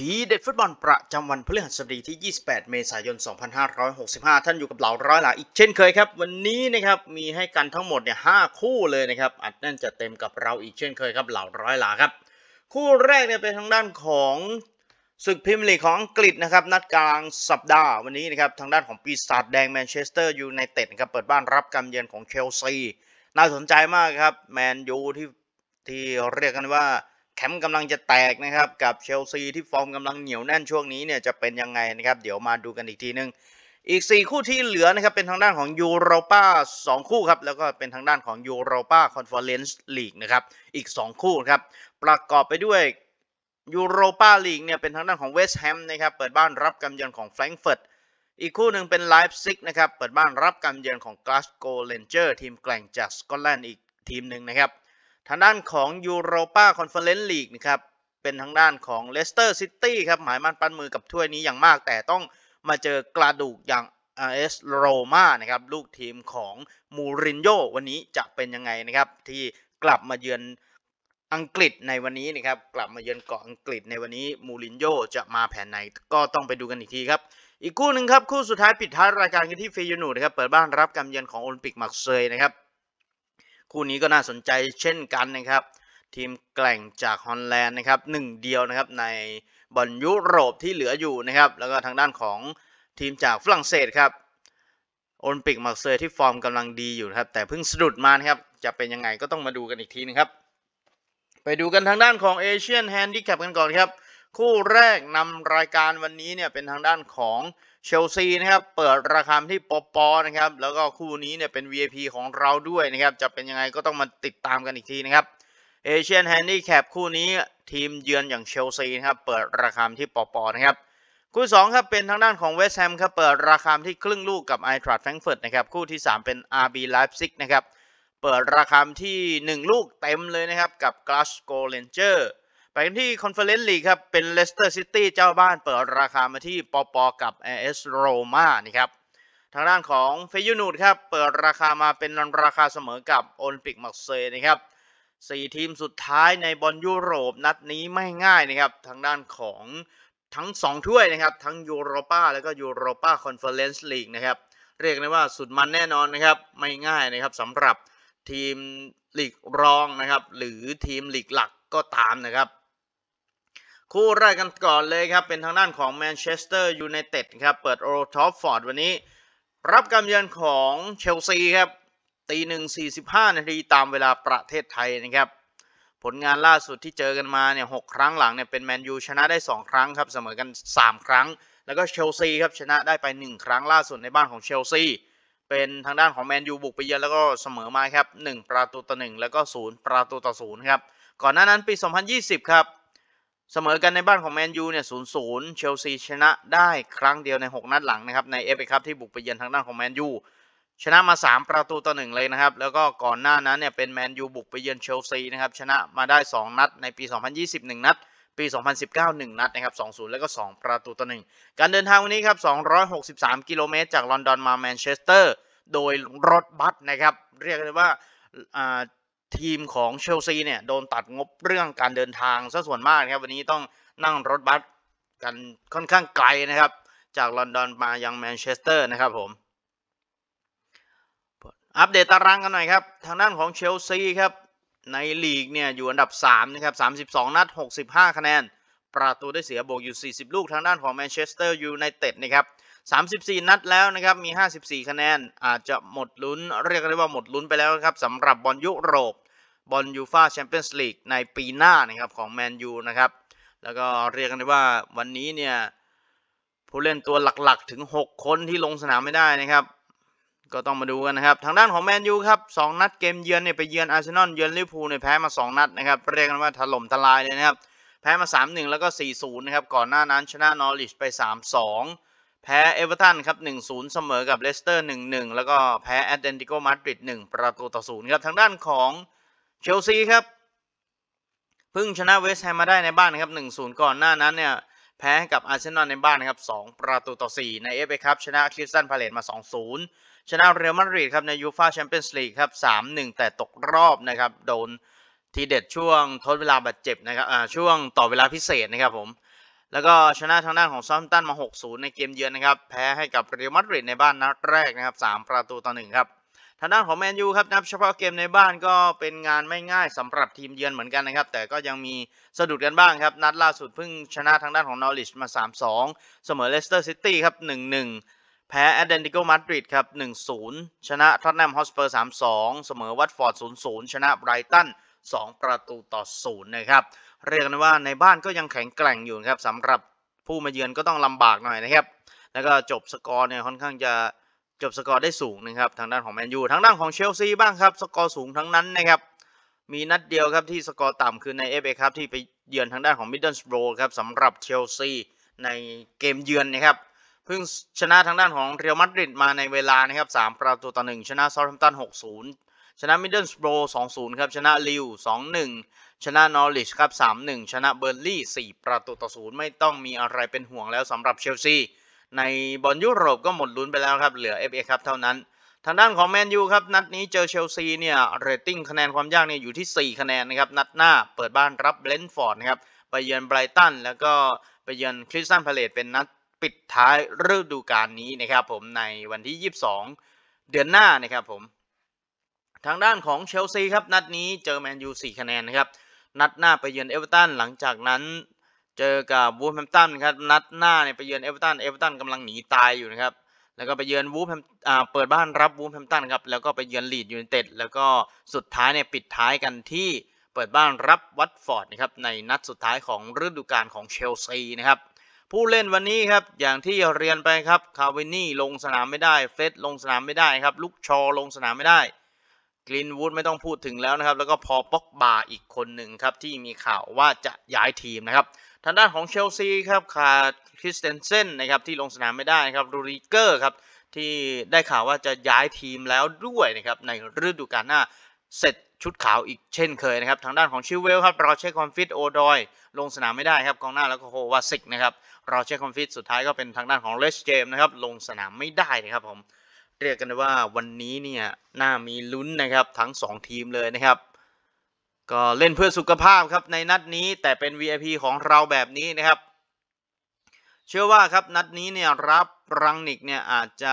ทีเด็ดฟุตบอลประจำวันพฤหัสบดีที่ 28 เมษายน 2565 ท่านอยู่กับเหล่าร้อยหลาอีกเช่นเคยครับ วันนี้นะครับมีให้กันทั้งหมดเนี่ย 5 คู่เลยนะครับ อัดแน่นจะเต็มกับเราอีกเช่นเคยครับ เหล่าร้อยหลาครับ คู่แรกเนี่ยเป็นทางด้านของ ศึกพิมลีของอังกฤษนะครับ นัดกลางสัปดาห์วันนี้นะครับทางด้านของปีศาจแดงแมนเชสเตอร์ยูไนเต็ดครับเปิดบ้านรับกำเยือนของเชลซีน่าสนใจมากครับแมนยูที่ที่เรียกกันว่าแคมป์กำลังจะแตกนะครับกับเชลซีที่ฟอร์มกำลังเหนียวแน่นช่วงนี้เนี่ยจะเป็นยังไงนะครับเดี๋ยวมาดูกันอีกทีนึงอีก 4 คู่ที่เหลือนะครับเป็นทางด้านของยูโรป้า2คู่ครับแล้วก็เป็นทางด้านของยูโรป้าคอนเฟอเรนซ์ลีกนะครับอีก 2 คู่ครับประกอบไปด้วยยูโรป้าลีกเนี่ยเป็นทางด้านของเวสต์แฮมนะครับเปิดบ้านรับกำเยือนของแฟรงก์เฟิร์ตอีกคู่หนึ่งเป็นไลฟ์ซิกนะครับเปิดบ้านรับกำเยือนของกลาสโกเลนเจอร์ทีมแกร่งจากสกอตแลนด์อีกทีมหนึ่งนะครับทางด้านของยูโรปาคอนเฟอเรนซ์ลีกนะครับเป็นทางด้านของเลสเตอร์ซิตี้ครับหมายมั่นปั้นมือกับถ้วยนี้อย่างมากแต่ต้องมาเจอกระดูกอย่างเอสโรมานะครับลูกทีมของมูรินโญ่วันนี้จะเป็นยังไงนะครับที่กลับมาเยือนอังกฤษในวันนี้นะครับกลับมาเยือนเกาะอังกฤษในวันนี้มูรินโญ่จะมาแผนไหนก็ต้องไปดูกันอีกทีครับอีกคู่หนึ่งครับคู่สุดท้ายปิดท้ายรายการกันที่ฟียูนูนะครับเปิดบ้านรับการเยือนของโอลิมปิกมักเซยนะครับคู่นี้ก็น่าสนใจเช่นกันนะครับ ทีมแกล่งจากฮอลแลนด์นะครับหนึ่งเดียวนะครับ ในบอลยุโรปที่เหลืออยู่นะครับแล้วก็ทางด้านของทีมจากฝรั่งเศสครับ โอลิมปิกมาร์เซย์ที่ฟอร์มกำลังดีอยู่ครับแต่เพิ่งสะดุดมานะครับจะเป็นยังไงก็ต้องมาดูกันอีกทีนึงครับ ไปดูกันทางด้านของเอเชียนแฮนดิแคปกันก่อนครับ คู่แรกนำรายการวันนี้เนี่ยเป็นทางด้านของเชลซีนะครับเปิดราคาที่ปอปอนะครับแล้วก็คู่นี้เนี่ยเป็น VIP ของเราด้วยนะครับจะเป็นยังไงก็ต้องมาติดตามกันอีกทีนะครับเอเชียนแฮนดี้แคปคู่นี้ทีมเยือนอย่างเชลซีนะครับเปิดราคาที่ปอปอนะครับคู่2ครับเป็นทางด้านของเวสต์แฮมครับเปิดราคาที่ครึ่งลูกกับไอทรัตแฟรงเฟิร์ตนะครับคู่ที่ 3 เป็น RB Leipzig นะครับเปิดราคาที่ 1 ลูกเต็มเลยนะครับกับกลาสโกเลนเจอร์ไปกันที่คอนเฟอเรนซ์ลีกครับ เป็นเลสเตอร์ซิตี้เจ้าบ้านเปิดราคามาที่ปอปอกับเอสโรมานี่ครับ ทางด้านของเฟยูนูดครับเปิดราคามาเป็นราคาเสมอกับโอลิมปิกมักเซนะครับสี่ทีมสุดท้ายในบอลยุโรปนัดนี้ไม่ง่ายนะครับ ทางด้านของทั้ง 2 ถ้วยนะครับ ทั้งยูโรปาแล้วก็ยูโรปาคอนเฟอเรนซ์ลีกนะครับ เรียกได้ว่าสุดมันแน่นอนนะครับไม่ง่ายนะครับสำหรับทีมลีกรองนะครับ หรือทีมลีกหลักก็ตามนะครับคู่แรกกันก่อนเลยครับ เป็นทางด้านของแมนเชสเตอร์ยูไนเต็ดครับเปิดโอท็อปฟอร์ดวันนี้ รับการเยือนของเชลซีครับตีหนึ่งสี่สิบห้านาทีตามเวลาประเทศไทยนะครับผลงานล่าสุดที่เจอกันมาเนี่ยหครั้งหลังเนี่ยเป็นแมนยูชนะได้ 2 ครั้งครับ เสมอกัน 3 ครั้ง แล้วก็เชลซีครับ ชนะได้ไป 1 ครั้งล่าสุดในบ้านของเชลซีเป็นทางด้านของแมนยูบุกไปเยือนแล้วก็เสมอมาครับ1ประตูต่อ1แล้วก็0ประตูต่อ0ครับก่อนหน้านั้นปี 2020 ครับเสมอกันในบ้านของแมนยูเนี่ยศูนย์ศูนย์เชลซีชนะได้ครั้งเดียวใน 6 นัดหลังนะครับในเอฟเอคัพที่บุกไปเยือนทางด้านของแมนยูชนะมา 3 ประตูต่อหนึ่งเลยนะครับ แล้วก็ก่อนหน้านั้นเนี่ยเป็นแมนยูบุกไปเยือนเชลซีนะครับ ชนะมาได้ 2 นัดในปี 2021 นัดปี 2019 1 นัดนะครับ 2-0 แล้วก็2ประตูต่อหนึ่งการเดินทางวันนี้ครับ 263 กิโลเมตรจากลอนดอนมาแมนเชสเตอร์โดยรถบัสนะครับเรียกได้ว่าทีมของเชลซีเนี่ยโดนตัดงบเรื่องการเดินทางซะส่วนมากนะครับ วันนี้ต้องนั่งรถบัสกันค่อนข้างไกลนะครับ จากลอนดอนมายังแมนเชสเตอร์นะครับผมอัปเดตตารางกันหน่อยครับทางด้านของเชลซีครับ ในลีกเนี่ยอยู่อันดับ3นะครับ32 นัด 65 คะแนน ประตูได้เสียบวกอยู่ 40 ลูกทางด้านของแมนเชสเตอร์ยูไนเต็ดนะครับ34 นัดแล้วนะครับ มี 54 คะแนน อาจจะหมดลุ้น เรียกได้ว่าหมดลุ้นไปแล้วครับสำหรับบอลยุโรปบอลยูฟาแชมเปี้ยนส์ลีกในปีหน้านะครับของแมนยูนะครับแล้วก็เรียกกันได้ว่าวันนี้เนี่ยผู้เล่นตัวหลักๆถึง 6 คนที่ลงสนามไม่ได้นะครับก็ต้องมาดูกันนะครับทางด้านของแมนยูครับ2 นัดเกมเยือนเนี่ยไปเยือนอาร์เซนอลเยือนลิเวอร์พูลเนี่ยแพ้มา2นัดนะครับเรียกกันว่าถล่มทลายเลยนะครับแพ้มา 3-1 แล้วก็4-0นะครับก่อนหน้านั้นชนะนอริชไป 3-2แพ้เอเวอร์ตันครับ 1-0 เสมอกับเลสเตอร์ 1-1 แล้วก็แพ้แอตเลติโกมาดริด1ประตูต่อ 0 ครับ ทางด้านของเชลซีครับเพิ่งชนะเวสต์แฮมมาได้ในบ้านนะครับ 1-0 ก่อนหน้านั้นเนี่ย แพ้กับอาร์เซนอลในบ้านนะครับ 2 ประตูต่อ 4 ในเอฟเอคัพชนะคริสตันพาเลตมา 2-0 ชนะเรอัลมาดริดครับ ในยูฟ่าแชมเปี้ยนส์ลีกครับ 3-1 แต่ตกรอบนะครับ โดนทีเด็ดช่วงทดเวลาบาดเจ็บนะครับช่วงต่อเวลาพิเศษนะครับผมแล้วก็ชนะทางด้านของซัมตันมา 6-0 ในเกมเยือนนะครับ แพ้ให้กับเรอัลมาดริดในบ้านนัดแรกนะครับ 3 ประตูต่อ1ครับ ทางด้านของแมนยูครับ นับเฉพาะเกมในบ้านก็เป็นงานไม่ง่ายสำหรับทีมเยือนเหมือนกันนะครับ แต่ก็ยังมีสะดุดกันบ้างครับ นัดล่าสุดเพิ่งชนะทางด้านของนอริชมา 3-2 เสมอเลสเตอร์ซิตี้ครับ 1-1 แพ้แอตเลนติโกมาดริดครับ 1-0 ชนะท็อตแนมฮอสเปอร์ 3-2 เสมอวัตฟอร์ด 0-0 ชนะไบรตัน2 ประตูต่อศูนย์นะครับเรียกได้ว่าในบ้านก็ยังแข็งแกร่งอยู่ครับสำหรับผู้มาเยือนก็ต้องลำบากหน่อยนะครับแล้วก็จบสกอร์เนี่ยค่อนข้างจะจบสกอร์ได้สูงนะครับทางด้านของแมนยูทางด้านของเชลซีบ้างครับ สกอร์สูงทั้งนั้นนะครับมีนัดเดียวครับที่สกอร์ต่ำคือใน FA ครับที่ไปเยือนทางด้านของมิดเดิลสโบร์ครับสำหรับเชลซีในเกมเยือนนะครับเพิ่งชนะทางด้านของเรอัลมาดริดมาในเวลานะครับ3ประตูต่อ1ชนะซาล์แฮมป์ตัน6-0ชนะมิดเดิลสโบรสองครับชนะลิว 2-1 ชนะนอริชครับ 3-1 ชนะเบอร์ลี่4ประตูต่อศูนย์ไม่ต้องมีอะไรเป็นห่วงแล้วสำหรับเชลซี ในบอลยุโรปก็หมดลุ้นไปแล้วครับ เหลือเอฟเอครับเท่านั้น ทางด้านของแมนยูครับ นัดนี้เจอเชลซีเนี่ยเรตติ้งคะแนนความยากเนี่ยอยู่ที่ 4 คะแนนนะครับ นัดหน้าเปิดบ้านรับเบลนฟอร์ดนะครับไปเยือนไบรตันแล้วก็ไปเยือนคริสตันพาเลตเป็นนัดปิดท้ายฤดูกาลนี้นะครับผมในวันที่ 22 เดือนหน้านะครับผมทางด้านของเชลซีครับนัดนี้เจอแมนยู4คะแนนนะครับนัดหน้าไปเยือนเอเวอเรตนหลังจากนั้นเจอกับวูฟแฮมตันครับ นัดหน้าเนี่ยไปเยือนเอเวอเรตนเอเวอเรตนกำลังหนีตายอยู่นะครับแล้วก็ไปเยือนวูฟแฮมอ่าเปิดบ้านรับวูฟแฮมตันครับแล้วก็ไปเยือนลีดยูไนเต็ดแล้วก็สุดท้ายเนี่ยปิดท้ายกันที่เปิดบ้านรับวัตฟอร์ดนะครับในนัดสุดท้ายของฤดูกาลของเชลซีนะครับผู้เล่นวันนี้ครับอย่างที่เรียนไปครับคาเวนี่ลงสนามไม่ได้เฟสลงสนามไม่ได้ครับลุกชอลงสนามไม่ได้กลินวูดไม่ต้องพูดถึงแล้วนะครับแล้วก็พอปอกบาอีกคนหนึ่งครับที่มีข่าวว่าจะย้ายทีมนะครับทางด้านของเชลซีครับขาดคริสเตนเซนนะครับที่ลงสนามไม่ได้ครับรูริเกอร์ครับที่ได้ข่าวว่าจะย้ายทีมแล้วด้วยนะครับในฤดูกาลหน้าเสร็จชุดขาวอีกเช่นเคยนะครับทางด้านของชิวเวลครับรอเช็คคอนฟิตโอดอยลงสนามไม่ได้ครับกองหน้าแล้วก็โควาสิกนะครับรอเช็คคอนฟิตสุดท้ายก็เป็นทางด้านของเลสเจมนะครับลงสนามไม่ได้นะครับผมเรียกกันว่าวันนี้เนี่ยน่ามีลุ้นนะครับทั้ง 2 ทีมเลยนะครับ ก็เล่นเพื่อสุขภาพครับในนัดนี้แต่เป็น VIP ของเราแบบนี้นะครับ เชื่อว่าครับนัดนี้เนี่ยรับรังนิกเนี่ยอาจจะ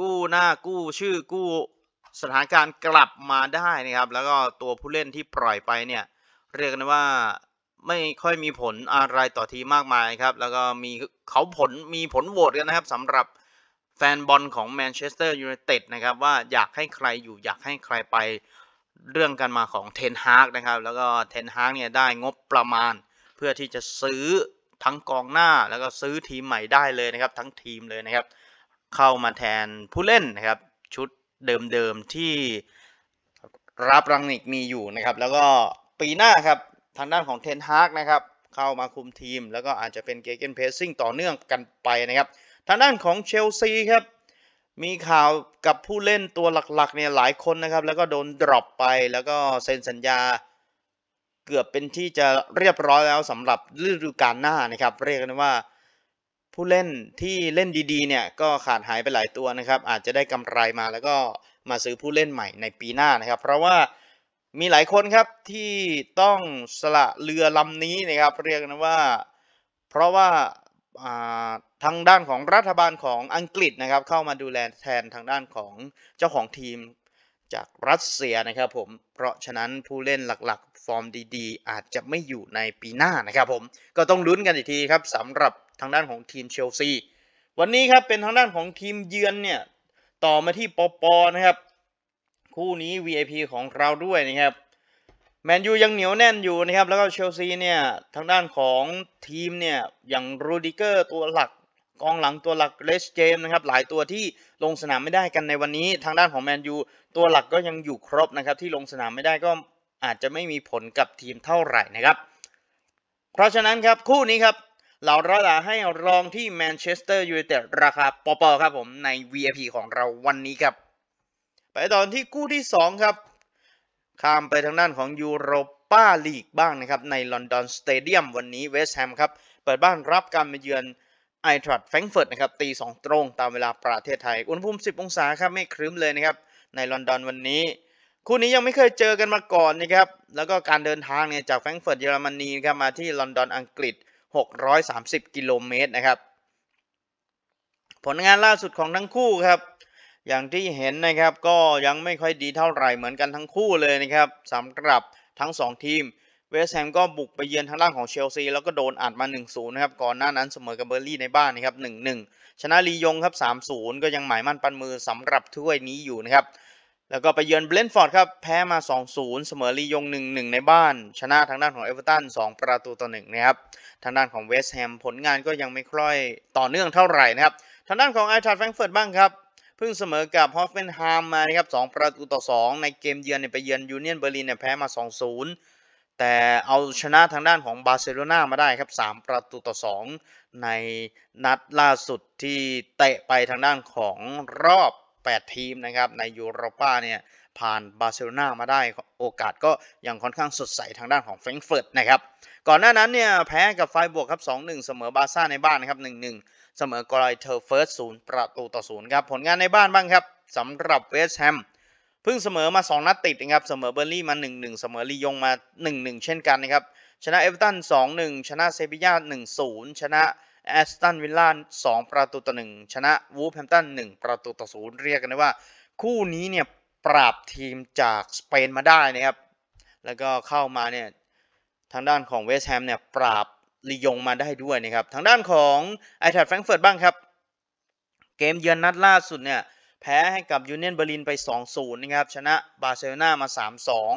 กู้หน้ากู้ชื่อกู้สถานการณ์กลับมาได้นะครับ แล้วก็ตัวผู้เล่นที่ปล่อยไปเนี่ย เรียกกันว่าไม่ค่อยมีผลอะไรต่อทีมากมายครับ แล้วก็มีเขาผลมีผลโหวตกันนะครับสำหรับแฟนบอลของแมนเชสเตอร์ยูไนเต็ดนะครับ ว่าอยากให้ใครอยู่อยากให้ใครไปเรื่องกันมาของเทนฮากนะครับแล้วก็เทนฮากเนี่ยได้งบประมาณ เพื่อที่จะซื้อทั้งกองหน้า แล้วก็ซื้อทีมใหม่ได้เลยนะครับ ทั้งทีมเลยนะครับ เข้ามาแทนผู้เล่นนะครับ ชุดเดิมๆที่รับรังนิกมีอยู่นะครับ แล้วก็ปีหน้าครับทางด้านของเทนฮากนะครับเข้ามาคุมทีมแล้วก็อาจจะเป็นเกเกนเพสซิ่งต่อเนื่องกันไปนะครับทางด้านของเชลซีครับมีข่าวกับผู้เล่นตัวหลักๆเนี่ยหลายคนนะครับ แล้วก็โดนดรอปไปแล้วก็เซ็นสัญญาเกือบเป็นที่จะเรียบร้อยแล้วสำหรับฤดูกาลหน้านะครับ เรียกกันว่าผู้เล่นที่เล่นดีๆเนี่ยก็ขาดหายไปหลายตัวนะครับอาจจะได้กำไรมาแล้วก็มาซื้อผู้เล่นใหม่ในปีหน้านะครับ เพราะว่ามีหลายคนครับที่ต้องสละเรือลำนี้นะครับเรียกกันว่าเพราะว่าทางด้านของรัฐบาลของอังกฤษนะครับเข้ามาดูแลแทนทางด้านของเจ้าของทีมจากรัสเซียนะครับผม เพราะฉะนั้น ผู้เล่นหลักๆ ฟอร์มดีๆ อาจจะไม่อยู่ในปีหน้านะครับผมก็ต้องลุ้นกันอีกทีครับสำหรับทางด้านของทีมเชลซีวันนี้ครับเป็นทางด้านของทีมเยือนเนี่ยต่อมาที่ปอปอนะครับคู่นี้ VIP ของเราด้วยนะครับแมนยูยังเหนียวแน่นอยู่นะครับแล้วก็เชลซีเนี่ยทางด้านของทีมเนี่ยอย่างรูดิเกอร์ตัวหลักกองหลังตัวหลักเลสเจมนะครับหลายตัวที่ลงสนามไม่ได้กันในวันนี้ ทางด้านของแมนยูตัวหลักก็ยังอยู่ครบนะครับที่ลงสนามไม่ได้ก็อาจจะไม่มีผลกับทีมเท่าไหร่นะครับเพราะฉะนั้นครับ คู่นี้ครับเราระดาให้รองที่แมนเชสเตอร์ยูไนเต็ดราคาปอปอครับผมใน VIP ของเราวันนี้ครับ ไปตอนที่คู่ที่ 2 ครับข้ามไปทางด้านของยูโรป้าลีกบ้างนะครับในลอนดอนสเตเดียมวันนี้เวสต์แฮมครับเปิดบ้านรับการมาเยือนไอทรัดแฟรงเฟิร์ตนะครับตีสองตรง ตามเวลาประเทศไทยอุณหภูมิ 10 องศาครับไม่ครึ้มเลยนะครับในลอนดอนวันนี้ คู่นี้ยังไม่เคยเจอกันมาก่อนนะครับแล้วก็การเดินทางเนี่ยจากแฟรงเฟิร์ตเยอรมนีครับมาที่ลอนดอนอังกฤษ 630 กิโลเมตรนะครับผลงานล่าสุดของทั้งคู่ครับอย่างที่เห็นนะครับก็ยังไม่ค่อยดีเท่าไหร่เหมือนกันทั้งคู่เลยนะครับสำหรับทั้ง 2 ทีมเวสแฮมก็บุกไปเยือนทางด้านของเชลซี แล้วก็โดนอัดมา 1-0 นะครับ ก่อนหน้านั้นเสมอกับเบอร์ลี่ในบ้านนะครับ1-1 ชนะลียงครับ3-0 ก็ยังหมายมั่นปันมือสำหรับถ้วยนี้อยู่นะครับ แล้วก็ไปเยือนเบลนฟอร์ดครับแพ้มา 2-0 เสมอลียง 1-1 ในบ้าน ชนะทางด้านของเอเวอร์ตัน2ประตูต่อ 1 นะครับ ทางด้านของเวสแฮม ผลงานก็ยังไม่ค่อยต่อเนื่องเท่าไหร่นะครับทางด้านของไอทัดแฟรงเฟิร์ตบ้างครับเพิ่งเสมอกับฮอฟเฟนไฮม์มานะครับสประตูต่อ 2 ในเกมเยือนไปเยือนยูเนียนเบอร์ลินเนี่ยแพ้มา2-0แต่เอาชนะทางด้านของบาร์เซโลนามาได้ครับ 3 ประตูต่อ 2 ในนัดล่าสุดที่เตะไปทางด้านของรอบ 8 ทีมนะครับในยูโรปาเนี่ยผ่านบาร์เซโลนามาได้โอกาสก็ยังค่อนข้างสดใสทางด้านของแฟรงก์เฟิร์ตนะครับก่อนหน้านั้นเนี่ยแพ้กับไฟบวกครับ2-1 เสมอบาซ่าในบ้านนะครับ1-1 เสมอกรอยเทอร์เฟิร์ส์ประตูต่อศูนย์ครับผลงานในบ้านบ้างครับสำหรับเวสต์แฮมเพิ่งเสมอมา 2 นัดติดนะครับเสมอเบอร์ลี่มา 1-1 เสมอลียงมา 1-1 เช่นกันนะครับชนะเอเวอร์ตัน2-1 ชนะเซบีย่า1-0 ชนะแอสตันวิลล่า2ประตูต่อ1ชนะวูฟแฮมตัน1ประตูต่อ0เรียกกันได้ว่าคู่นี้เนี่ยปราบทีมจากสเปนมาได้นะครับแล้วก็เข้ามาเนี่ยทางด้านของเวสต์แฮมเนี่ยปราบลียงมาได้ด้วยนะครับทางด้านของไอแทดแฟรงเฟิร์ตบ้างครับ เกมเยือนนัดล่าสุดเนี่ยแพ้ให้กับยูเนียนเบอร์ลินไป 2-0 นะครับ ชนะบาร์เซโลนามา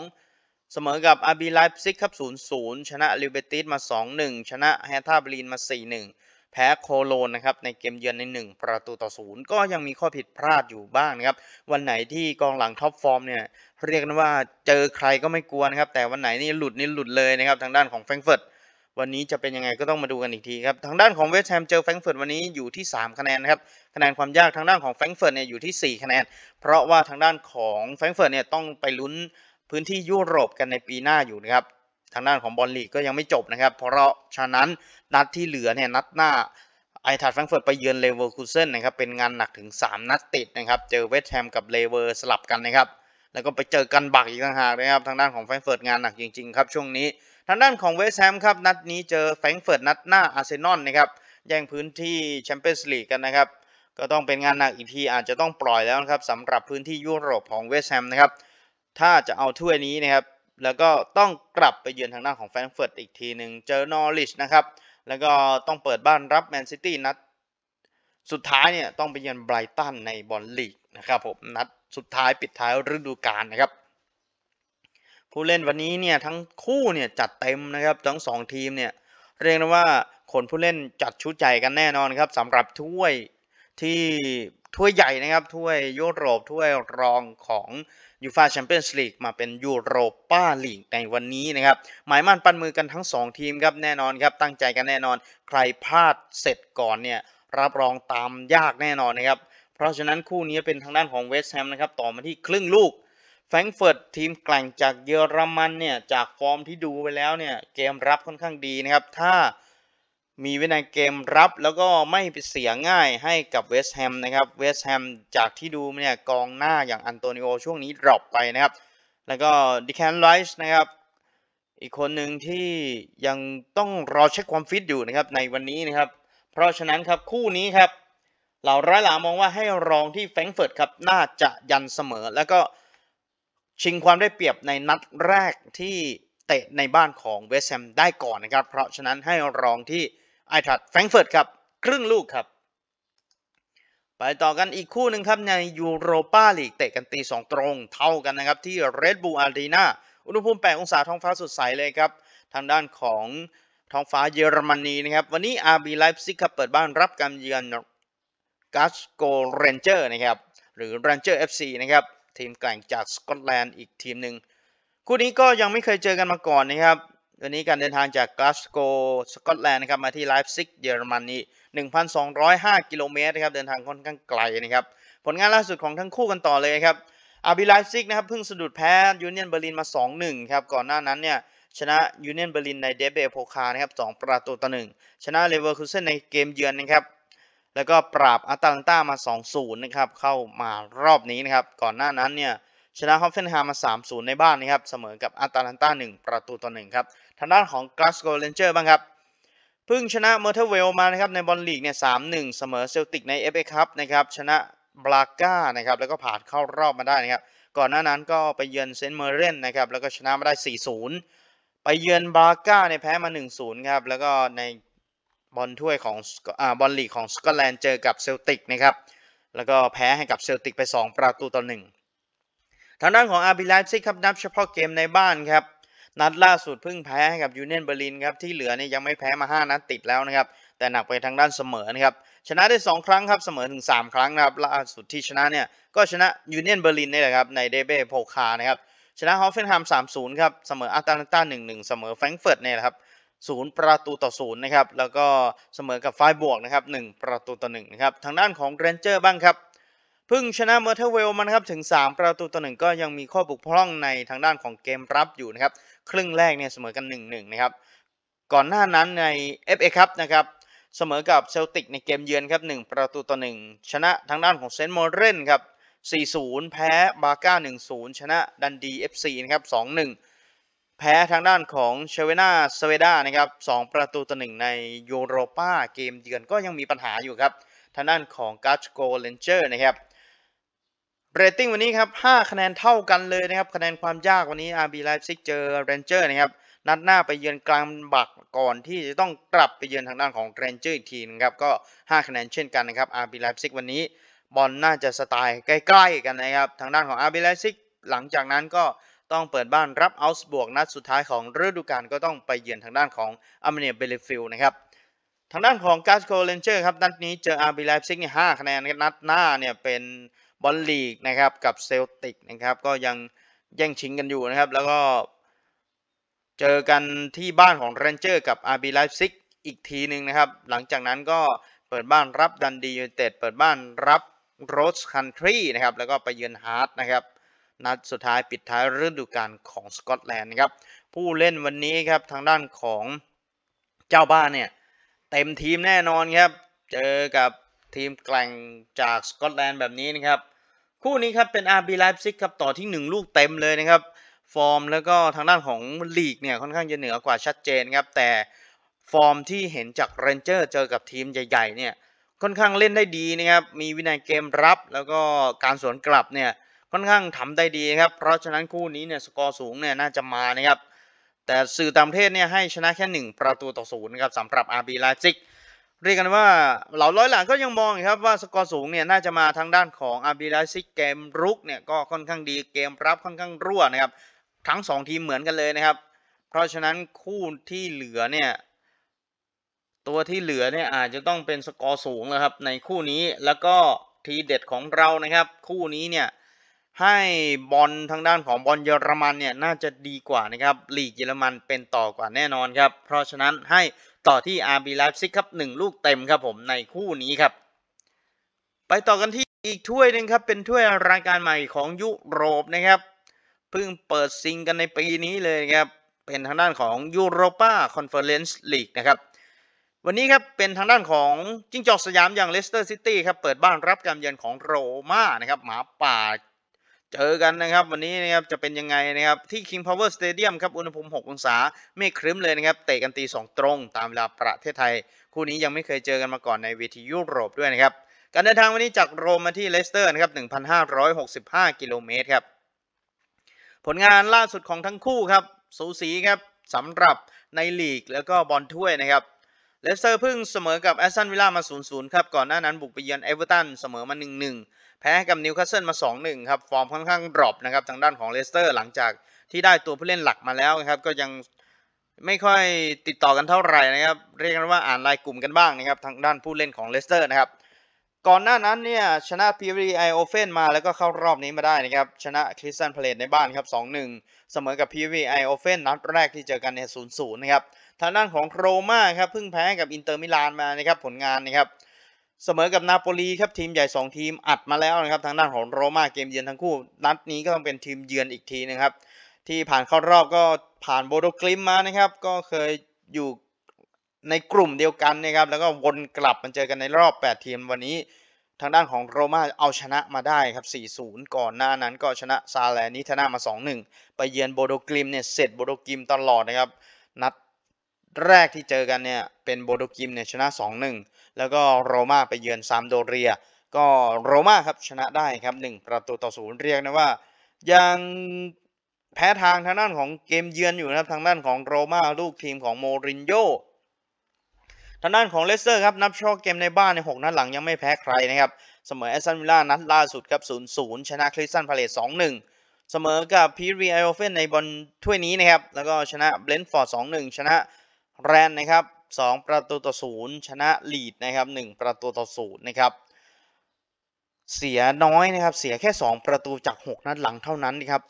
3-2 เสมอกับอาร์บีไลฟ์ซิกครับ 0-0 ชนะลิเบติสมา 2-1 ชนะแฮทตาเบอร์ลินมา 4-1 แพ้โคโลนนะครับ ในเกมเยือนใน 1 ประตูต่อ0ก็ยังมีข้อผิดพลาดอยู่บ้างนะครับ วันไหนที่กองหลังท็อปฟอร์มเนี่ย เรียกกันว่าเจอใครก็ไม่กลัวนะครับ แต่วันไหนนี่หลุดนี่หลุดเลยนะครับ ทางด้านของแฟรงเฟิร์ตวันนี้จะเป็นยังไงก็ต้องมาดูกันอีกทีครับทางด้านของเวสต์แฮมเจอแฟรงเฟิร์ตวันนี้อยู่ที่ 3 คะแนนนะครับคะแนนความยากทางด้านของแฟรงเฟิร์ตเนี่ยอยู่ที่ 4 คะแนนเพราะว่าทางด้านของแฟรงเฟิร์ตเนี่ยต้องไปลุ้นพื้นที่ยุโรปกันในปีหน้าอยู่นะครับทางด้านของบอลลีกก็ยังไม่จบนะครับเพราะฉะนั้นนัดที่เหลือเนี่ยนัดหน้าไอทัดแฟรงเฟิร์ตไปเยือนเลเวอร์คูเซ่นนะครับเป็นงานหนักถึง 3 นัดติดนะครับเจอเวสต์แฮมกับเลเวอร์สลับกันนะครับแล้วก็ไปเจอกันบักอีกต่างหากนะครับทางด้านของแฟรงเฟิร์ตงานหนักจริงๆครับช่วงนี้ทางด้านของเวสต์แฮมครับนัดนี้เจอแฟรงเฟิร์ตนัดหน้าอาร์เซนอลนะครับแย่งพื้นที่แชมเปี้ยนส์ลีกกันนะครับก็ต้องเป็นงานหนักอีกทีอาจจะต้องปล่อยแล้วนะครับสำหรับพื้นที่ยุโรปของเวสต์แฮมนะครับถ้าจะเอาถ้วยนี้นะครับแล้วก็ต้องกลับไปเยือนทางด้านของแฟรงเฟิร์ตอีกทีหนึ่งเจอนอริชนะครับแล้วก็ต้องเปิดบ้านรับแมนซิตี้นัดสุดท้ายเนี่ยต้องไปเยือนไบรตันในบอลลีกนะครับ ผม นัดสุดท้ายปิดท้ายฤดูกาลนะครับ ผู้เล่นวันนี้เนี่ยทั้งคู่เนี่ยจัดเต็มนะครับทั้งสองทีมเนี่ยเรียกได้ว่าคนผู้เล่นจัดชุดใหญ่กันแน่นอนครับสำหรับถ้วยที่ถ้วยใหญ่นะครับถ้วยยุโรปถ้วยรองของยูฟาแชมเปี้ยนส์ลีกมาเป็น ยูโรป้าลีกในวันนี้นะครับหมายมั่นปั้นมือกันทั้ง 2 ทีมครับแน่นอนครับตั้งใจกันแน่นอน ใครพลาดเสร็จก่อนเนี่ยรับรองตามยากแน่นอนนะครับเพราะฉะนั้นคู่นี้เป็นทางด้านของเวสต์แฮมนะครับต่อมาที่ครึ่งลูกแฟรงเฟิร์ตทีมแกล่งจากเยอรมันเนี่ยจากฟอร์มที่ดูไปแล้วเนี่ยเกมรับค่อนข้างดีนะครับ ถ้ามีวินัยเกมรับแล้วก็ไม่เสียง่ายให้กับเวสต์แฮมนะครับเวสต์แฮมจากที่ดูเนี่ยกองหน้าอย่างอันโตนิโอช่วงนี้ดรอปไปนะครับ แล้วก็ดิแคนไลส์นะครับอีกคนหนึ่งที่ยังต้องรอเช็คความฟิตอยู่นะครับในวันนี้นะครับ เพราะฉะนั้นครับคู่นี้ครับเหล่าร้อยหลามองว่าให้รองที่แฟรงเฟิร์ตครับน่าจะยันเสมอ แล้วก็ชิงความได้เปรียบในนัดแรกที่เตะในบ้านของเวสแฮมได้ก่อนนะครับเพราะฉะนั้นให้รองที่ไอทัดแฟรงเฟิร์ตครับ ครึ่งลูกครับ ไปต่อกันอีกคู่หนึ่งครับในยูโรปาลีกเตะกันตีสองตรงเท่ากันนะครับที่เรดบูลอารีนาอุณหภูมิ8องศาท้องฟ้าสดใสเลยครับ ทางด้านของท้องฟ้าเยอรมนีนะครับวันนี้อาร์บีไลฟ์ซิกครับเปิดบ้านรับการเยือนกัสโกเรนเจอร์นะครับหรือเรนเจอร์ FC นะครับทีมแกล่งจากสกอตแลนด์อีกทีมหนึ่งคู่นี้ก็ยังไม่เคยเจอกันมาก่อนนะครับวันนี้การเดินทางจากกัสโกสกอตแลนด์นะครับมาที่ไลฟ์ซิกเยอรมนี1,205กิโลเมตรนะครับเดินทางค่อนข้างไกลนะครับผลงานล่าสุดของทั้งคู่กันต่อเลยครับอาบีไลฟ์ซิกนะครับเพิ่งสะดุดแพ้ยูเนียนเบอร์ลินมา 2-1 ครับ ก่อนหน้านั้นเนี่ยชนะยูเนียนเบอร์ลินในเดบเบโพคานะครับ2ประตูต่อ1ชนะเลเวอร์คูเซนในเกมเยือนนะครับแล้วก็ปราบอัตแลนต้ามา 2-0 นะครับ เข้ามารอบนี้นะครับ ก่อนหน้านั้นเนี่ย ชนะฮอฟเฟนฮามมา 3-0 ในบ้านนะครับ เสมอกับอัตแลนต้า1ประตูต่อ1ครับทางด้านของกลาสโกเรนเจอร์บ้างครับเพิ่งชนะเมอร์เทเวลมานะครับในบอลลีกเนี่ย 3-1 เสมอเซลติกใน FA คับนะครับ ชนะบลาก้านะครับ แล้วก็ผ่านเข้ารอบมาได้นะครับ ก่อนหน้านั้นก็ไปเยือนเซนต์เมอร์เรนนะครับแล้วก็ชนะมาได้ 4-0 ไปเยือนบลาก้าในแพ้มา 1-0 ครับแล้วก็ในบอลถ้วยของอ่าบอลลีกของสกอตแลนด์เจอกับเซลติกนะครับแล้วก็แพ้ให้กับเซลติกไป 2 ประตูต่อหนึ่งทางด้านของอาร์บีไลฟ์ซิกครับ นับเฉพาะเกมในบ้านครับ นัดล่าสุดเพิ่งแพ้ให้กับยูเนียนเบอร์ลินครับที่เหลือนี่ยังไม่แพ้มา 5 นัดติดแล้วนะครับแต่หนักไปทางด้านเสมอนะครับชนะได้ 2 ครั้งครับเสมอถึง 3 ครั้งนะครับล่าสุดที่ชนะเนี่ยก็ชนะยูเนียนเบอร์ลินนี่แหละครับในเดเบ้โพคานะครับชนะฮอฟเฟนแฮม3-0ครับเสมออาตาลันต้า1-1เสมอแฟรงก์เฟิร์ตเนี่ยะครับ0 ประตูต่อ0นะครับแล้วก็เสมอกับไฟบวกนะครับ1ประตูต่อ1นะครับทางด้านของเรนเจอร์บ้างครับเพิ่งชนะเมอร์เทเวลมานะครับถึง 3 ประตูต่อ 1 ก็ยังมีข้อบกพร่องในทางด้านของเกมรับอยู่นะครับครึ่งแรกเนี่ยเสมอกัน 1-1นะครับก่อนหน้านั้นใน FA ครับนะครับเสมอกับเซลติกในเกมเยือนครับ1ประตูต่อ 1 ชนะทางด้านของเซนต์มอร์เรนครับ4-0 แพ้บาก้า1-0 ชนะดันดี FC นะครับ2-1แพ้ทางด้านของเชเวนาสเวดานะครับสองประตูต่อหนึ่งในยูโรป้าเกมเดือนก็ยังมีปัญหาอยู่ครับ ทางด้านของกาชโกเลนเจอร์นะครับเรตติ้งวันนี้ครับ5คะแนนเท่ากันเลยนะครับคะแนนความยากวันนี้ RB Leipzig เจอรเนเจอร์นะครับนัดหน้าไปเยือนกลางบักก่อนที่จะต้องกลับไปเยือนทางด้านของเรนเจอร์อีกทีนะครับก็ 5 คะแนนเช่นกันนะครับ RB Leipzig วันนี้บอลน่าจะสไตล์ใกล้ ๆกันนะครับ ทางด้านของ RB Leipzig หลังจากนั้นก็ต้องเปิดบ้านรับอัลส์บวกนัดสุดท้ายของฤดูกาลก็ต้องไปเยือนทางด้านของอเมเนียเบลฟิลนะครับทางด้านของกาสโคเลนเจอร์ครับนัดนี้เจออาร์บีไลฟ์ซิกห้าคะแนนนัดหน้าเนี่ยเป็นบอลลีกนะครับกับเซลติกนะครับ ก็ยังแย่งชิงกันอยู่นะครับ แล้วก็เจอกันที่บ้านของเรนเจอร์กับอาร์บีไลฟ์ซิกอีกทีหนึ่งนะครับหลังจากนั้นก็เปิดบ้านรับดันดียูเต็ดเปิดบ้านรับโรสคันทรีนะครับแล้วก็ไปเยือนฮาร์ดนะครับนัดสุดท้ายปิดท้ายฤดูกาลของสกอตแลนด์ครับผู้เล่นวันนี้ครับ ทางด้านของเจ้าบ้านเนี่ย เต็มทีมแน่นอนครับเจอกับทีมแกล่งจากสกอตแลนด์แบบนี้นะครับ คู่นี้ครับเป็น RB Leipzig ครับต่อที่ 1 ลูกเต็มเลยนะครับ ฟอร์มแล้วก็ทางด้านของลีกเนี่ย ค่อนข้างจะเหนือกว่าชัดเจนครับแต่ฟอร์มที่เห็นจากเรนเจอร์เจอกับทีมใหญ่ๆเนี่ยค่อนข้างเล่นได้ดีนะครับ มีวินัยเกมรับแล้วก็การสวนกลับเนี่ยค่อนข้างทำได้ดีครับ เพราะฉะนั้นคู่นี้เนี่ยสกอร์สูงเนี่ยน่าจะมานะครับ แต่สื่อต่างประเทศเนี่ยให้ชนะแค่ 1 ประตูต่อศูนย์ครับสำหรับอาร์บไลซิกเรียกกันว่าเหล่าร้อยหลังก็ยังมองครับว่าสกอร์สูงเนี่ยน่าจะมาทางด้านของอาร์บไลซิกเกมรุกเนี่ยก็ค่อนข้างดีเกมรับค่อนข้างรั่วนะครับทั้ง 2 ทีมเหมือนกันเลยนะครับเพราะฉะนั้นคู่ที่เหลือเนี่ยตัวที่เหลือเนี่ยอาจจะต้องเป็นสกอร์สูงแล้วครับในคู่นี้แล้วก็ทีเด็ดของเรานะครับคู่นี้เนี่ยให้บอลทางด้านของบอลเยอรมันเนี่ยน่าจะดีกว่านะครับลีกเยอรมันเป็นต่อกว่าแน่นอนครับเพราะฉะนั้นให้ต่อที่ RB Leipzig ครับ1ลูกเต็มครับผมในคู่นี้ครับไปต่อกันที่อีกถ้วยหนึ่งครับเป็นถ้วยรายการใหม่ของยุโรปนะครับเพิ่งเปิดซิงกันในปีนี้เลยครับเป็นทางด้านของยูโรปาคอนเฟอเรนซ์ลีกนะครับวันนี้ครับเป็นทางด้านของจิ้งจอกสยามอย่างเลสเตอร์ซิตี้ครับเปิดบ้านรับการเยือนของโรม่านะครับหมาป่าเจอกันนะครับวันนี้นะครับจะเป็นยังไงนะครับ ที่ King Power Stadium ครับ อุณหภูมิ6องศาเมฆครึ้มเลยนะครับ เตะกันตี2 ตรง ตามเวลาประเทศไทย คู่นี้ยังไม่เคยเจอกันมาก่อนในเวทียุโรปด้วยนะครับการเดินทางวันนี้จากโรมมาที่เลสเตอร์นะครับ1,565 กิโลเมตรครับ ผลงานล่าสุดของทั้งคู่ครับ สูสีครับสำหรับในลีกแล้วก็บอลถ้วยนะครับเลสเตอร์เพิ่งเสมอกับแอสตันวิลล่ามา 0-0 ครับ ก่อนหน้านั้นบุกไปเยือนเอเวอร์ตันเสมอมา 1-1 แพ้กับนิวคาสเซิลมา 2-1 ครับ ฟอร์มค่อนข้างดรอปนะครับทางด้านของเลสเตอร์หลังจากที่ได้ตัวผู้เล่นหลักมาแล้วนะครับก็ยังไม่ค่อยติดต่อกันเท่าไหร่นะครับ เรียกกันว่าอ่านลายกลุ่มกันบ้างนะครับ ทางด้านผู้เล่นของเลสเตอร์นะครับก่อนหน้านั้นเนี่ยชนะพีวีไอโอเฟนมาแล้วก็เข้ารอบนี้มาได้นะครับชนะคริสตันเพลตในบ้านครับ 2-1 เสมอกับพีวีไอโอเฟนนัดแรกที่เจอกันเนี่ย0-0นะครับทางด้านของโรม่าครับเพิ่งแพ้กับอินเตอร์มิลานมานะครับผลงานนะครับเสมอกับนาโปลีครับทีมใหญ่ 2 ทีมอัดมาแล้วนะครับทางด้านของโรม่าเกมเยือนทั้งคู่ นัดนี้ก็ต้องเป็นทีมเยือนอีกทีนะครับที่ผ่านเข้ารอบก็ผ่านโบโดกลิมมานะครับก็เคยอยู่ในกลุ่มเดียวกันนะครับแล้วก็วนกลับมาเจอกันในรอบ 8 ทีม วันนี้ทางด้านของโรม่าเอาชนะมาได้ครับ 4-0 ก่อนหน้านั้นก็ชนะซาแลนิทนามา2-1ไปเยือนโบโดกลิมเนี่ยเสร็จโบโดกลิมตลอดนะครับนัดแรกที่เจอกันเนี่ย เป็นโบโดกิมเนี่ยชนะ 2-1 แล้วก็โรม่าไปเยือนซามโดเรีย ก็โรม่าครับชนะได้ครับ 1 ประตูต่อศูนย์เรียกนะว่า ยังแพ้ทางทางด้านของเกมเยือนอยู่นะครับทางด้านของโรม่าลูกทีมของโมรินโญทางด้านของเลสเตอร์ครับ นับชอบเกมในบ้านใน6 นัดหลังยังไม่แพ้ใครนะครับเสมอแอสตันวิลล่านัดล่าสุดครับ 0-0 ชนะคริสตันพาเลต2-1เสมอกับพีรีไอโอเฟนในบอลถ้วยนี้นะครับแล้วก็ชนะเบลนฟอร์ด2-1ชนะแรน นะครับ 2 ประตูต่อศูนย์ชนะลีดนะครับ1ประตูต่อศูนย์นะครับ เสียน้อยนะครับ เสียแค่ 2 ประตูจาก 6 นัดหลังเท่านั้นนะครับ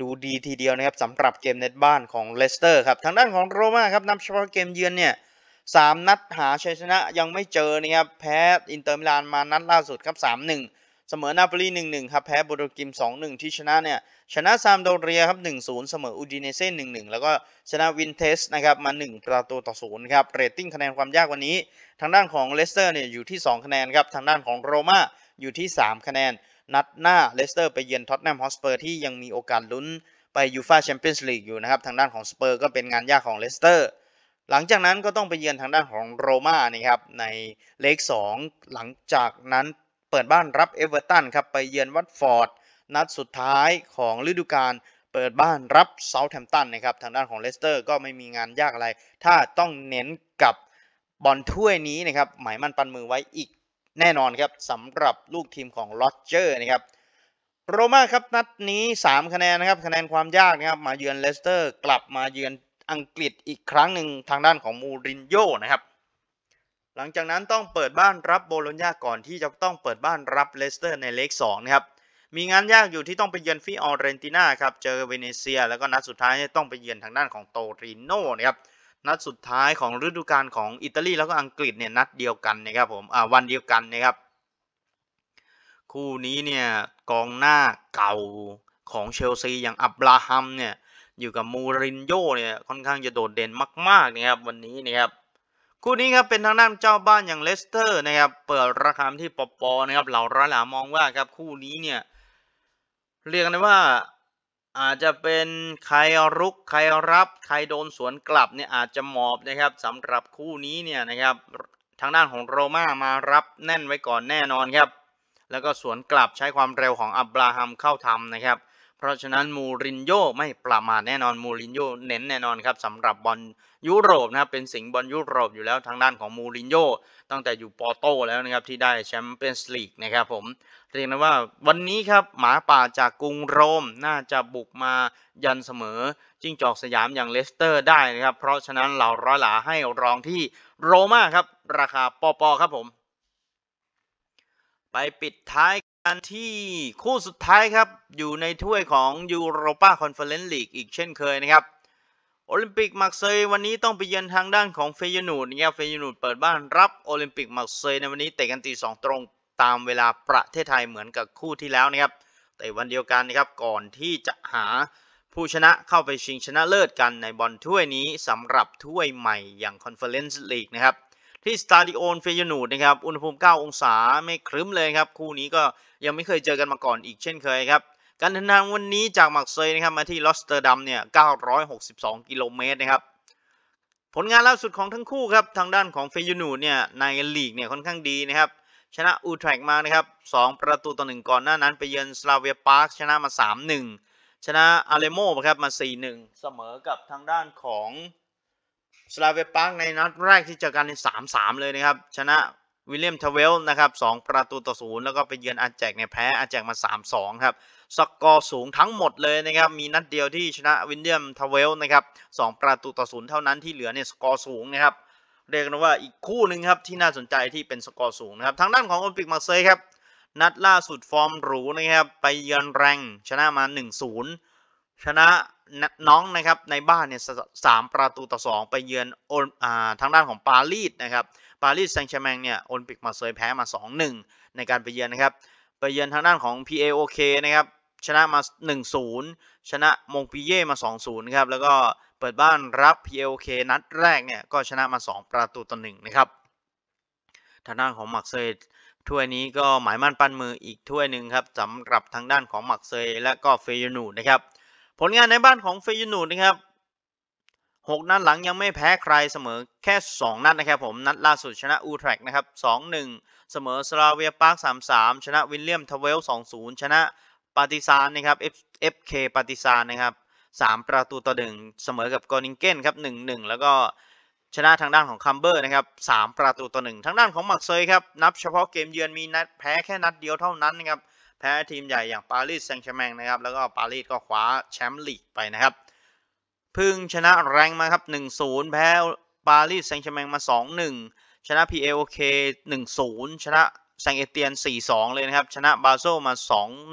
ดูดีทีเดียวนะครับสำหรับเกมเน็ตบ้านของเลสเตอร์ครับ ทางด้านของโรม่าครับนำเฉพาะเกมเยือนเนี่ยสามนัดหาชัยชนะยังไม่เจอนะครับ แพ้อินเตอร์มิลานมานัดล่าสุดครับ 3-1เสมอ นาปลี1-1ครับแพ้บโรกิม2อที่ชนะเนี่ยชนะซามโดเรียครับ 1-0 เสมออูดิเนเซ่1-1 แล้วก็ชนะวินเทส นะครับ มา 1 ประตูต่อศูนย์ครับ เรตติ้ง คะแนน ความยากวันนี้ ทางด้านของเลสเตอร์เนี่ยอยู่ที่สองคะแนนครับ ทางด้านของโรม่าอยู่ที่สามคะแนน นัดหน้าเลสเตอร์ ไปเยือนท็อตแนมฮอสเปอร์ที่ยังมีโอกาสลุ้นไปยูฟาแชมเปี้ยนส์ลีกอยู่นะครับทางด้านของสเปอร์ก็เป็นงานยากของเลสเตอร์หลังจากนั้นก็ต้องไปเยือนทางด้านของโรม่านี่ครับในเลกสองหลังจากนั้นเปิดบ้านรับเอเวอร์ตันครับไปเยือนวัตฟอร์ด นัดสุดท้ายของฤดูกาลเปิดบ้านรับเซาท์แฮมป์ตันนะครับทางด้านของเลสเตอร์ก็ไม่มีงานยากอะไร ถ้าต้องเน้นกับบอลถ้วยนี้นะครับหมายมั่นปันมือไว้อีกแน่นอนครับสำหรับลูกทีมของลอตเจอร์นะครับโรม่าครับ นัดนี้ 3 คะแนนนะครับคะแนนความยากนะครับมาเยือนเลสเตอร์กลับมาเยือนอังกฤษอีกครั้งหนึ่งทางด้านของมูรินโญ่นะครับหลังจากนั้นต้องเปิดบ้านรับโบโลญญาก่อนที่จะต้องเปิดบ้านรับเลสเตอร์ในเลอ2นะครับ มีงานยากอยู่ที่ต้องไปเยือนฟิออเรนตินาครับ เจอเวเนเซีย แล้วก็นัดสุดท้ายต้องไปเยือนทางด้านของโตริโนนะครับ นัดสุดท้ายของฤดูกาลของอิตาลีแล้วก็อังกฤษเนี่ยนัดเดียวกันนะครับผม อ่าวันเดียวกันนะครับ คู่นี้เนี่ยกองหน้าเก่าของเชลซีอย่างอับราฮัมเนี่ยอยู่กับมูรินโญ่เนี่ยค่อนข้างจะโดดเด่นมากๆนะครับวันนี้นะครับคู่นี้ครับ เป็นทางด้านเจ้าบ้านอย่างเลสเตอร์นะครับเปิดราคาที่ปอปอนะครับเหล่าร้านหลามองว่าครับคู่นี้เนี่ยเรียกได้ว่าอาจจะเป็นใครรุก ใครรับ ใครโดนสวนกลับเนี่ยอาจจะหมอบนะครับสำหรับคู่นี้เนี่ยนะครับ ทางด้านของโรม่ามารับแน่นไว้ก่อนแน่นอนครับแล้วก็สวนกลับใช้ความเร็วของอับราฮัมเข้าทำนะครับเพราะฉะนั้นมูรินโญ่ไม่ประมาทแน่นอนมูรินโญ่เน้นแน่นอนครับสำหรับบอลยุโรปนะครับเป็นสิงบอลยุโรปอยู่แล้วทางด้านของมูรินโญ่ตั้งแต่อยู่ปอโตแล้วนะครับ ที่ได้แชมเปี้ยนส์ลีกนะครับผมเรียกนะว่าวันนี้ครับ หมาป่าจากกรุงโรมน่าจะบุกมายันเสมอจิ้งจอกสยามอย่างเลสเตอร์ได้นะครับ เพราะฉะนั้นเราร้อยหลาให้รองที่โรม่าครับ ราคาปอปอครับผม ไปปิดท้ายการที่คู่สุดท้ายครับ อยู่ในถ้วยของยูโรปาคอนเฟอเรนซ์ลีกอีกเช่นเคยนะครับ โอลิมปิกมักเซย์วันนี้ต้องไปเยือนทางด้านของเฟยนูดนะครับเฟยนูดเปิดบ้านรับ โอลิมปิกมักเซย์ในวันนี้เตะกันตีสองตรงตามเวลาประเทศไทยเหมือนกับคู่ที่แล้วนะครับแต่วันเดียวกันนะครับก่อนที่จะหาผู้ชนะเข้าไปชิงชนะเลิศกันในบอลถ้วยนี้สำหรับถ้วยใหม่อย่างคอนเฟอเรนซ์ลีกนะครับที่สตาดิโอนเฟยนูดนะครับ อุณหภูมิ 9 องศา ไม่ครึ้มเลยครับ คู่นี้ก็ยังไม่เคยเจอกันมาก่อนอีกเช่นเคยครับ การเดินทางวันนี้จากมักเซยนะครับมาที่ ลอสเตอร์ดัมเนี่ย 962 กิโลเมตรนะครับ ผลงานล่าสุดของทั้งคู่ครับ ทางด้านของเฟยนูดเนี่ยในลีกเนี่ยค่อนข้างดีนะครับ ชนะอูทรักมานะครับ 2 ประตูต่อ 1 ก่อนหน้านั้นไปเยือนสลาเวียพาร์คชนะมา 3-1 ชนะอาเลโมครับมา 4-1 เสมอกับทางด้านของสลาเวปาร์กในนัดแรกที่เจอกันใน 3-3 เลยนะครับ ชนะวิลเลียมทเวลนะครับสประตูต่อศูนย์แล้วก็ไปเยือนอาแจกในแพ้อาแจกมา 3-2 ครับ สกอร์สูงทั้งหมดเลยนะครับ มีนัดเดียวที่ชนะวิลเลียมทเวลนะครับสประตูต่อศูนย์เท่านั้นที่เหลือเนี่ยสกอร์สูงนะครับเรียกว่าอีกคู่หนึ่งครับที่น่าสนใจที่เป็นสกอร์สูงนะครับ ทางด้านของโอลิมปิกมาเซย์ครับ นัดล่าสุดฟอร์มหรูนะครับไปเยือนแรงชนะมา 1-0 ชนะน้องนะครับในบ้านเนี่ยสามประตูต่อสองไปเยือนโอนทางด้านของ ปารีสนะครับ ปารีสแซงต์แชแมงเนี่ยโอลิมปิกมาเซยแพ้มา 2-1 ในการไปเยือนนะครับไปเยือนทางด้านของ PAOK นะครับชนะมา 1-0 ชนะมงปีเย่มา2-0ครับแล้วก็เปิดบ้านรับ PAOK นัดแรกเนี่ยก็ชนะมา 2 ประตูต่อ1นะครับทางด้านของมักเซยถ้วยนี้ก็หมายมั่นปั้นมืออีกถ้วยหนึ่งครับสำหรับทางด้านของมักเซยและก็เฟยนูนะครับผลงานในบ้านของเฟยนูดนะครับ 6 นัดหลังยังไม่แพ้ใครเสมอ แค่ 2 นัดนะครับผม นัดล่าสุด ชนะอูทรกนะครับ 2-1 เสมอสลาเวียปาร์ค 3-3 ชนะวิลเลียมทเวล2-0 ชนะปาติซานนะครับ FK ปาติซานนะครับ 3 ประตูต่อหนึ่งเสมอกับกอนิงเกนครับ 1-1 แล้วก็ชนะทางด้านของคัมเบอร์นะครับ 3 ประตูต่อหนึ่ง ทางด้านของมักเซยครับ นับเฉพาะเกมเยือนมีนัดแพ้แค่นัดเดียวเท่านั้นนะครับแพ้ทีมใหญ่ อย่าง ปารีสแซงต์แชร์แมงนะครับ แล้วก็ ปารีสก็คว้าแชมป์ลีกไปนะครับ พึ่งชนะแรงมาครับ 1-0 แพ้ ปารีสแซงต์แชร์แมงมา 2-1 ชนะ PLK 1-0 ชนะแซงเอเตียน 4-2 เลยนะครับ ชนะบาโซมา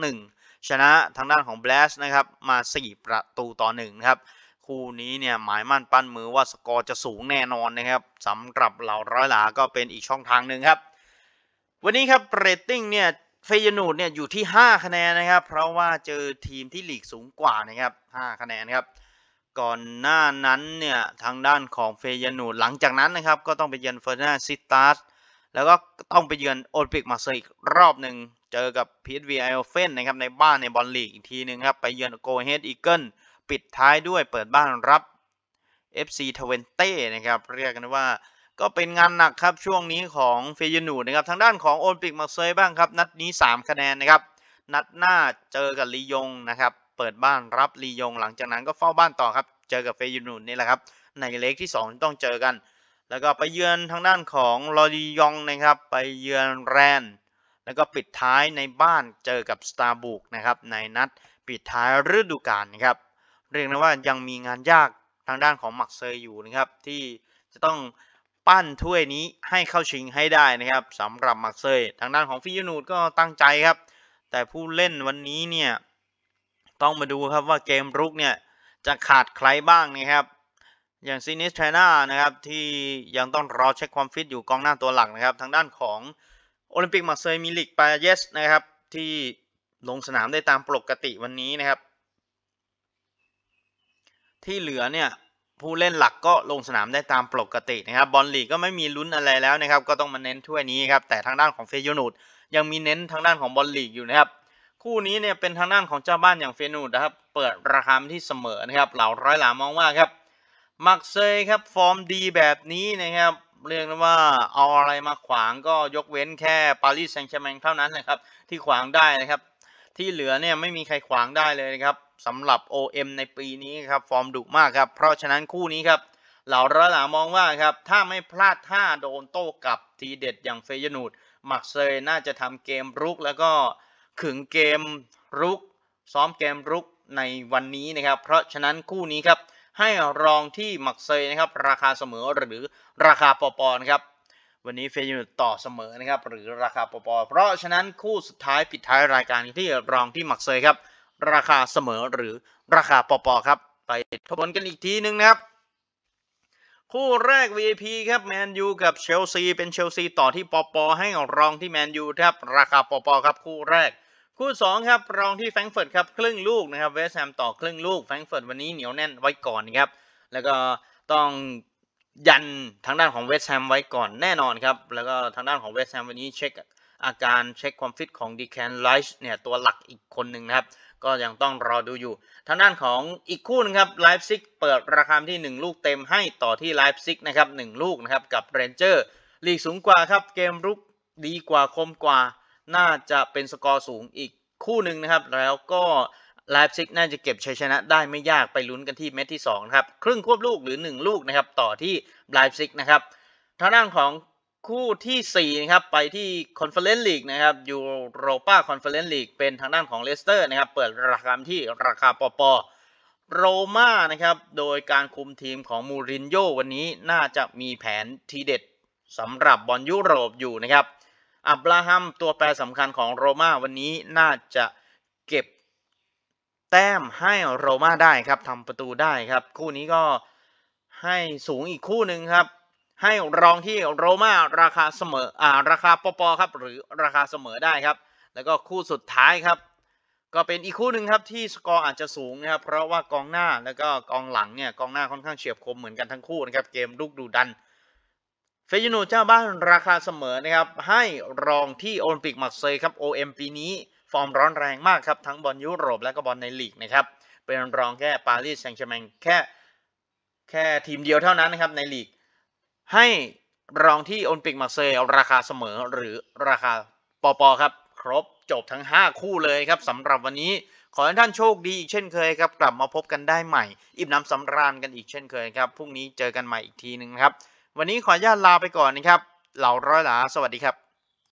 2-1 ชนะทางด้านของแบลสนะครับ มา4ประตูต่อ 1 นะครับ คู่นี้เนี่ย หมายมั่นปั้นมือว่าสกอร์จะสูงแน่นอนนะครับสำหรับเหล่าร้อยหลาก็เป็นอีกช่องทางหนึ่งครับ วันนี้ครับเรตติ้งเนี่ยเฟยนูดเนี่ยอยู่ที่ 5 คะแนนนะครับ เพราะว่าเจอทีมที่หลีกสูงกว่านะครับ5คะแนนครับก่อนหน้านั้นเนี่ยทางด้านของเฟยนูดหลังจากนั้นนะครับก็ต้องไปเยือนเฟอร์นาซิตัสแล้วก็ต้องไปเยือนโอลิมปิกมาเซอีกรอบหนึ่งเจอกับพีเอสวีไอโอเฟนนะครับในบ้านในบอลลีกอีกทีนึงครับไปเยือนโกเฮดอีเกิลปิดท้ายด้วยเปิดบ้านรับ FC ต้นะครับเรียกกันว่าก็เป็นงานหนักครับช่วงนี้ของเฟยนูนะครับทางด้านของโอลิมปิกมาเซยบ้างครับนัดนี้ 3 คะแนนนะครับ นัดหน้าเจอกับลียงนะครับ เปิดบ้านรับลียงหลังจากนั้นก็เฝ้าบ้านต่อครับเจอกับเฟยนูนี่แหละครับในเล็กที่2ต้องเจอกัน แล้วก็ไปเยือนทางด้านของลอรียองนะครับ ไปเยือนแรนแล้วก็ปิดท้ายในบ้านเจอกับสตาร์บุกนะครับในนัดปิดท้ายฤดูกาลนะครับเรียกนะว่ายังมีงานยากทางด้านของมักเซยอยู่นะครับ ที่จะต้องปั้น ถ้วยนี้ให้เข้าชิงให้ได้นะครับสำหรับมาร์เซย์ทางด้านของ ฟิยูนูดก็ตั้งใจครับ แต่ผู้เล่นวันนี้ เนี่ย ต้องมาดูครับว่าเกมรุกเนี่ย จะขาดใครบ้างนะครับ อย่างซินิสไชน่า นะครับ ที่ยังต้องรอ เช็ค ความฟิต อยู่กองหน้าตัวหลัก นะครับ ทางด้านของโอลิมปิกมาร์เซย์มิลิกปาเยสนะครับ ที่ลงสนามได้ตามปกติวันนี้นะครับ ที่เหลือเนี่ยผู้เล่นหลักก็ลงสนามได้ตามปกตินะครับบอลลีกก็ไม่มีลุ้นอะไรแล้วนะครับก็ต้องมาเน้นถ้วยนี้ครับ แต่ทางด้านของเฟยูนูดยังมีเน้นทางด้านของบอลลีกอยู่นะครับคู่นี้เนี่ยเป็นทางด้านของเจ้าบ้านอย่างเฟยนูดนะครับ เปิดราคาที่เสมอนะครับเหล่าร้อยหลามองว่าครับมักเซยครับฟอร์มดีแบบนี้นะครับเรียกได้ว่าเอาอะไรมาขวางก็ยกเว้นแค่ปารีสแซงต์แชร์แมงเท่านั้นนะครับที่ขวางได้นะครับที่เหลือเนี่ยไม่มีใครขวางได้เลยนะครับสำหรับ OM ในปีนี้ครับฟอร์มดุมากครับ เพราะฉะนั้นคู่นี้ครับเหล่าระหลามองว่าครับ ถ้าไม่พลาดท่าโดนโต้กลับทีเด็ดอย่างเฟยนูดมักเซยน่าจะทำเกมรุก แล้วก็ขึงเกมรุก ซ้อมเกมรุกในวันนี้นะครับ เพราะฉะนั้นคู่นี้ครับให้รองที่มักเซยนะครับราคาเสมอหรือราคาปอปอนครับวันนี้เฟยนูดต่อเสมอนะครับหรือราคาปอปอเพราะฉะนั้นคู่สุดท้ายปิดท้ายรายการที่รองที่มักเซยครับราคาเสมอหรือราคาปออครับ ไปทบทวนกันอีกทีหนึ่งนะครับ คู่แรก VIP ครับแมนยูกับเชลซีเป็นเชลซีต่อที่ปอปอให้รองที่แมนยูครับราคาปอปอครับคู่แรก คู่2ครับรองที่แฟรงเฟิร์ตครับครึ่งลูกนะครับเวสแฮมต่อครึ่งลูกแฟรงเฟิร์ตวันนี้เหนียวแน่นไว้ก่อนครับแล้วก็ต้องยันทางด้านของเวสแฮมไว้ก่อนแน่นอนครับแล้วก็ทางด้านของเวสแฮมวันนี้เช็คอาการเช็คความฟิตของดีแคนไลช์เนี่ยตัวหลักอีกคนหนึ่งนะครับก็ยังต้องรอดูอยู่ ทางด้านของอีกคู่นึงครับไลฟ์ซิกเปิดราคาที่ 1 ลูกเต็มให้ต่อที่ไลฟ์ซิกนะครับ1ลูกนะครับกับเรนเจอร์ลีกสูงกว่าครับ เกมรุกดีกว่าคมกว่าน่าจะเป็นสกอร์สูงอีกคู่หนึ่งนะครับแล้วก็ไลฟ์ซิกน่าจะเก็บชัยชนะได้ไม่ยากไปลุ้นกันที่เม็ดที่2ครับครึ่งควบลูกหรือ 1 ลูกนะครับต่อที่ไลฟ์ซิกนะครับทางด้านของคู่ที่ 4 นะครับไปที่คอนเฟอเรนซ์ลีกนะครับยูโรปาคอนเฟอเรนซ์ลีกเป็นทางด้านของเลสเตอร์นะครับเปิดราคาที่ราคาปอปอโรมานะครับโดยการคุมทีมของมูรินโญ่วันนี้น่าจะมีแผนทีเด็ดสำหรับบอลยุโรปอยู่นะครับอับราฮัมตัวแปรสำคัญของโรมาวันนี้น่าจะเก็บแต้มให้โรมาได้ครับทำประตูได้ครับ คู่นี้ก็ให้สูงอีกคู่หนึ่งครับให้รองที่โรม่าราคาเสมออ่าราคาปปครับหรือราคาเสมอได้ครับแล้วก็คู่สุดท้ายครับก็เป็นอีกคู่หนึ่งครับที่สกอร์อาจจะสูงนะครับเพราะว่ากองหน้าแล้วก็กองหลังเนี่ยกองหน้าค่อนข้างเฉียบคมเหมือนกันทั้งคู่นะครับเกมลูกดูดัน เฟยโนเจ้าบ้านราคาเสมอนะครับให้รองที่โอลิมปิกมร์เซย์ครับ OM ปีนี้ฟอร์มร้อนแรงมากครับ ทั้งบอลยุโรปและก็บอลในลีกนะครับเป็นรองแค่ปารีสแซงต์แชร์แมงแค่แค่ทีมเดียวเท่านั้นนะครับในลีกให้รองที่โอลิมปิกมาเซยราคาเสมอหรือราคาปอปอครับ ครบ จบทั้ง5คู่เลยครับสำหรับวันนี้ขอให้ท่านโชคดีอีกเช่นเคยครับ กลับมาพบกันได้ใหม่ อิ่มน้ำสำราญกันอีกเช่นเคยครับพรุ่งนี้เจอกันใหม่อีกทีหนึ่งครับ วันนี้ขออนุญาตลาไปก่อนนะครับ เหล่าร้อยหลาสวัสดีครับ